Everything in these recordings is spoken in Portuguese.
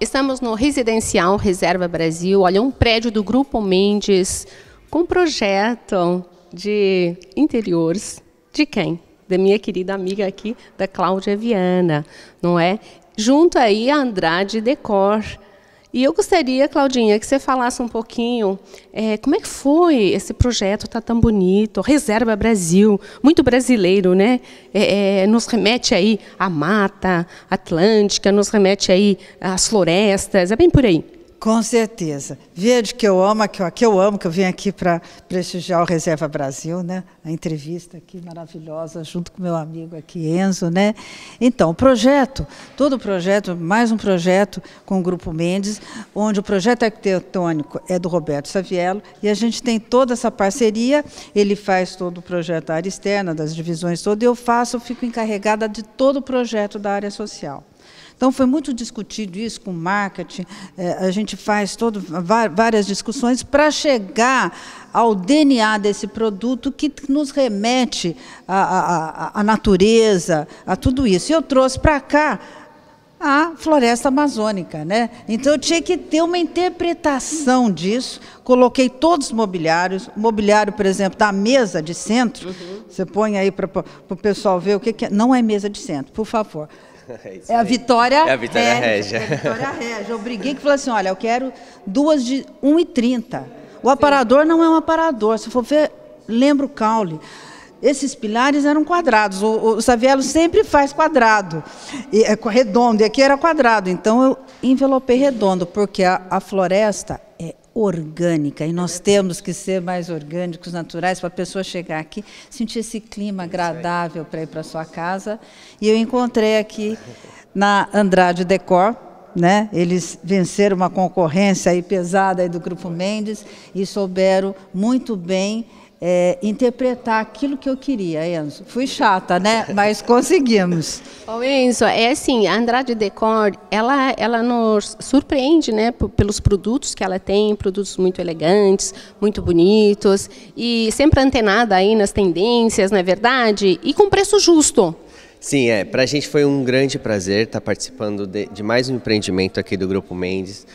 Estamos no Residencial Reserva Brasil, olha, um prédio do Grupo Mendes, com projeto de interiores. De quem? Da minha querida amiga aqui, da Cláudia Viana, não é? Junto aí a Andrade Decor. E eu gostaria, Claudinha, que você falasse um pouquinho é, como é que foi esse projeto tá tão bonito, Reserva Brasil, muito brasileiro, né? É, é, nos remete aí à mata atlântica, nos remete aí às florestas, é bem por aí. Com certeza. Verde que eu amo, que eu, que eu amo, que eu venho aqui para prestigiar o Reserva Brasil, né? A entrevista aqui maravilhosa, junto com meu amigo aqui, Enzo, né? Então, o projeto, todo o projeto, mais um projeto com o Grupo Mendes, onde o projeto arquitetônico é do Roberto Saviello e a gente tem toda essa parceria, ele faz todo o projeto da área externa, das divisões todas, e eu faço, eu fico encarregada de todo o projeto da área social. Então, foi muito discutido isso com marketing, é, a gente faz todo, várias discussões para chegar ao DNA desse produto que nos remete à, à, à natureza, a tudo isso. E eu trouxe para cá a floresta amazônica, né? Então eu tinha que ter uma interpretação disso. Coloquei todos os mobiliários, o mobiliário, por exemplo, da mesa de centro. Uhum. Você põe aí para o pessoal ver o que, que é. Não é mesa de centro, por favor. É, é a Vitória É a Vitória Régia. Régia. É a Vitória Régia. Eu briguei que falei assim, olha, eu quero duas de 1,30. O aparador Sim. não é um aparador. Se for ver, lembra o caule. Esses pilares eram quadrados. O, o sempre faz quadrado, e, é, redondo, e aqui era quadrado. Então eu envelopei redondo, porque a, a floresta é orgânica e nós temos que ser mais orgânicos, naturais, para a pessoa chegar aqui, sentir esse clima é agradável para ir para sua casa. E eu encontrei aqui na Andrade Decor, né? Eles venceram uma concorrência aí pesada aí do Grupo Mendes e souberam muito bem é, interpretar aquilo que eu queria, Enzo. Fui chata, né? Mas conseguimos. Bom, Enzo, é assim, a Andrade Decor, ela, ela nos surpreende, né? Pelos produtos que ela tem, produtos muito elegantes, muito bonitos e sempre antenada aí nas tendências, não é verdade? E com preço justo. Sim, é. Para a gente foi um grande prazer estar participando de, de mais um empreendimento aqui do Grupo Mendes.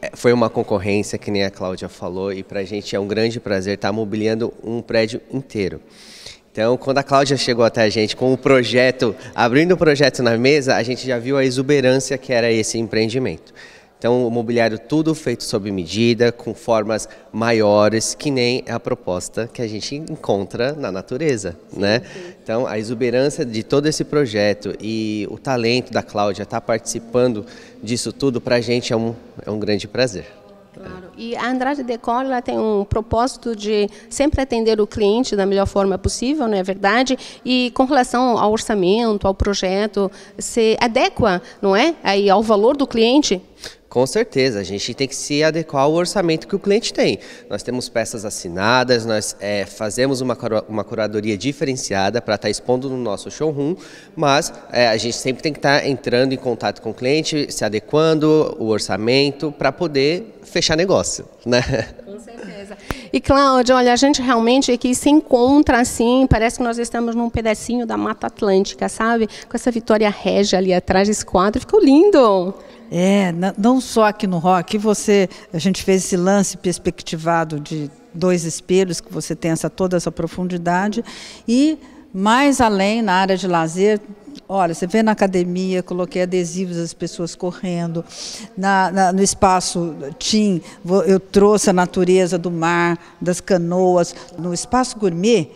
É, foi uma concorrência, que nem a Cláudia falou, e para a gente é um grande prazer estar tá mobiliando um prédio inteiro. Então, quando a Cláudia chegou até a gente com o projeto, abrindo o projeto na mesa, a gente já viu a exuberância que era esse empreendimento. Então, o mobiliário tudo feito sob medida, com formas maiores, que nem é a proposta que a gente encontra na natureza, sim, né? Sim. Então, a exuberância de todo esse projeto e o talento da Cláudia estar tá participando disso tudo, para a gente é um, é um grande prazer. Claro. E a Andrade Decor ela tem um propósito de sempre atender o cliente da melhor forma possível, não é verdade? E com relação ao orçamento, ao projeto, se adequa, não é? Aí ao valor do cliente? Com certeza, a gente tem que se adequar ao orçamento que o cliente tem. Nós temos peças assinadas, nós é, fazemos uma, uma curadoria diferenciada para estar tá expondo no nosso showroom, mas é, a gente sempre tem que estar tá entrando em contato com o cliente, se adequando o orçamento para poder fechar negócio negócio, né? Com certeza. E Cláudia, olha, a gente realmente aqui se encontra assim, parece que nós estamos num pedacinho da Mata Atlântica, sabe? Com essa Vitória Regia ali atrás desse quadro, ficou lindo. É, não só aqui no rock, você, a gente fez esse lance perspectivado de dois espelhos que você tem essa toda essa profundidade e mais além na área de lazer Olha, você vê na academia, coloquei adesivos das pessoas correndo. Na, na, no espaço Tim, eu trouxe a natureza do mar, das canoas. No espaço gourmet,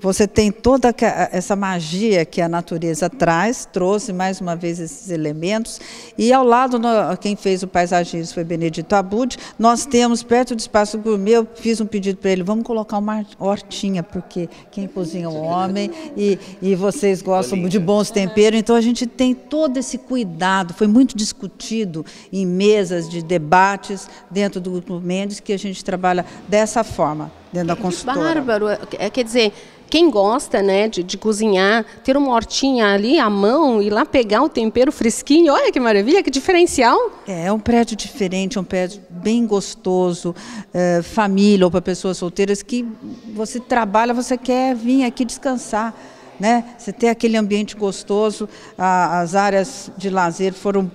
você tem toda essa magia que a natureza traz, trouxe mais uma vez esses elementos. E ao lado, quem fez o paisagismo foi Benedito Abud. Nós temos, perto do Espaço Gourmet, eu fiz um pedido para ele, vamos colocar uma hortinha, porque quem cozinha é o homem e, e vocês gostam de bons temperos. Então a gente tem todo esse cuidado. Foi muito discutido em mesas de debates dentro do Grupo Mendes que a gente trabalha dessa forma dentro da que consultora. Bárbaro, é, é, quer dizer, quem gosta né, de, de, cozinhar, ter uma hortinha ali à mão e lá pegar o tempero fresquinho, olha que maravilha, que diferencial. É, é um prédio diferente, é um prédio bem gostoso, é, família ou para pessoas solteiras que você trabalha, você quer vir aqui descansar. Né? Você tem aquele ambiente gostoso, a, as áreas de lazer foram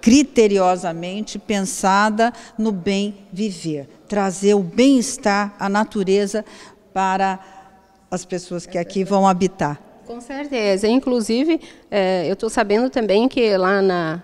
criteriosamente pensada no bem viver, trazer o bem-estar, a natureza para as pessoas que aqui vão habitar. Com certeza. Inclusive, eh, eu estou sabendo também que lá na,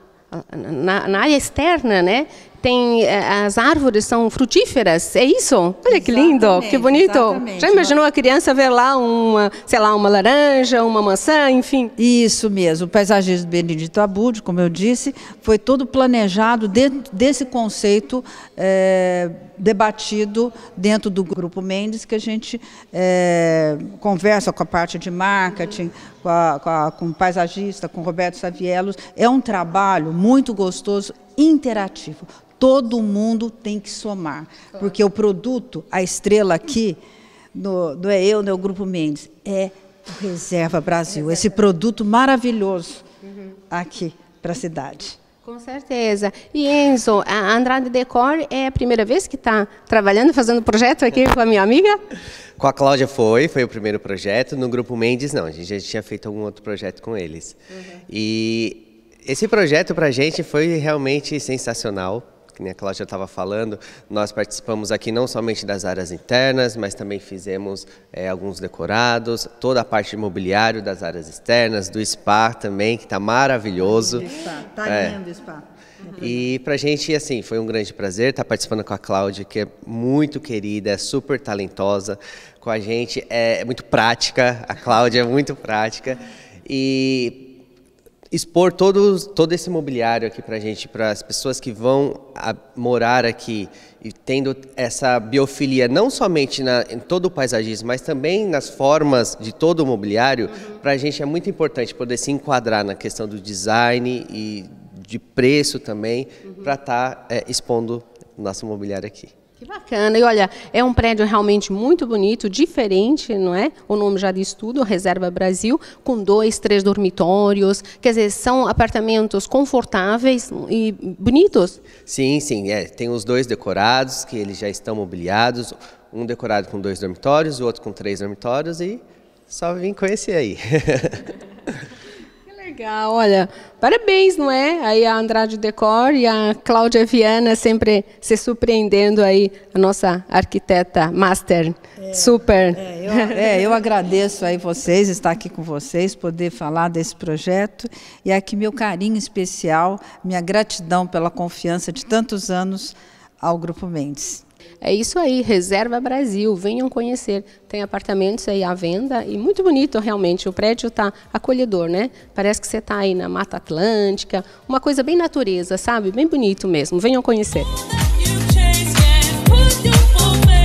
na, na área externa, né, tem eh, as árvores são frutíferas, é isso? Olha que lindo, que bonito. Exatamente. Já imaginou a criança ver lá uma, sei lá, uma laranja, uma maçã, enfim? Isso mesmo. O paisagismo Benedito Abud, como eu disse, foi todo planejado dentro desse conceito é, debatido dentro do grupo Mendes, que a gente é, conversa com a parte de marketing, com, a, com, a, com o paisagista, com o Roberto Savielos. É um trabalho muito gostoso, interativo. Todo mundo tem que somar. Porque o produto, a estrela aqui, não é eu, não é o Grupo Mendes, é o Reserva Brasil. Esse produto maravilhoso uhum. aqui para a cidade. Com certeza. E Enzo, a Andrade Decor é a primeira vez que está trabalhando, fazendo projeto aqui com a minha amiga? Com a Cláudia foi, foi o primeiro projeto. No Grupo Mendes, não. A gente já tinha feito algum outro projeto com eles. Uhum. E esse projeto para a gente foi realmente sensacional que nem a Cláudia estava falando, nós participamos aqui não somente das áreas internas, mas também fizemos é, alguns decorados, toda a parte de mobiliário das áreas externas, do spa também, que está maravilhoso. Está é. lindo o spa. E para a gente, assim, foi um grande prazer estar tá participando com a Cláudia, que é muito querida, é super talentosa com a gente, é muito prática, a Cláudia é muito prática. E expor todo, todo esse mobiliário aqui para a gente, para as pessoas que vão a, morar aqui e tendo essa biofilia não somente na, em todo o paisagismo, mas também nas formas de todo o mobiliário, uhum. para a gente é muito importante poder se enquadrar na questão do design e de preço também, uhum. para estar tá, é, expondo nosso mobiliário aqui. Que bacana. E olha, é um prédio realmente muito bonito, diferente, não é? O nome já diz tudo, Reserva Brasil, com dois, três dormitórios. Quer dizer, são apartamentos confortáveis e bonitos. Sim, sim. É. Tem os dois decorados, que eles já estão mobiliados. Um decorado com dois dormitórios, o outro com três dormitórios e só vim conhecer aí. legal, olha, parabéns, não é? Aí a Andrade Decor e a Cláudia Viana sempre se surpreendendo aí, a nossa arquiteta master, é, super. É eu, é, eu agradeço aí vocês, estar aqui com vocês, poder falar desse projeto e aqui meu carinho especial, minha gratidão pela confiança de tantos anos ao Grupo Mendes. É isso aí, Reserva Brasil, venham conhecer. Tem apartamentos aí à venda e muito bonito realmente. O prédio está acolhedor, né? Parece que você está aí na Mata Atlântica, uma coisa bem natureza, sabe? Bem bonito mesmo. Venham conhecer. You